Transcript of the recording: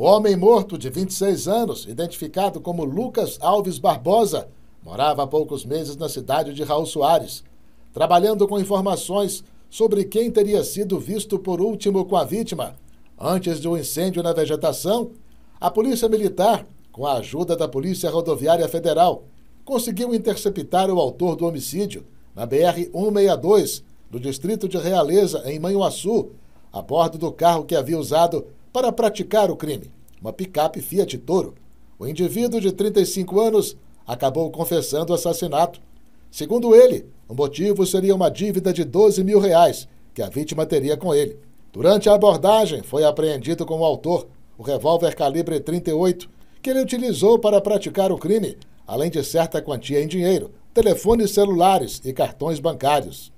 O homem morto, de 26 anos, identificado como Lucas Alves Barbosa, morava há poucos meses na cidade de Raul Soares, trabalhando com informações sobre quem teria sido visto por último com a vítima. Antes de um incêndio na vegetação, a Polícia Militar, com a ajuda da Polícia Rodoviária Federal, conseguiu interceptar o autor do homicídio na BR-162, do distrito de Realeza, em Manhuaçu, a bordo do carro que havia usado para praticar o crime, uma picape Fiat Toro. O indivíduo de 35 anos acabou confessando o assassinato. Segundo ele, o motivo seria uma dívida de 12 mil reais que a vítima teria com ele. Durante a abordagem, foi apreendido com o autor o revólver calibre 38 que ele utilizou para praticar o crime, além de certa quantia em dinheiro, telefones celulares e cartões bancários.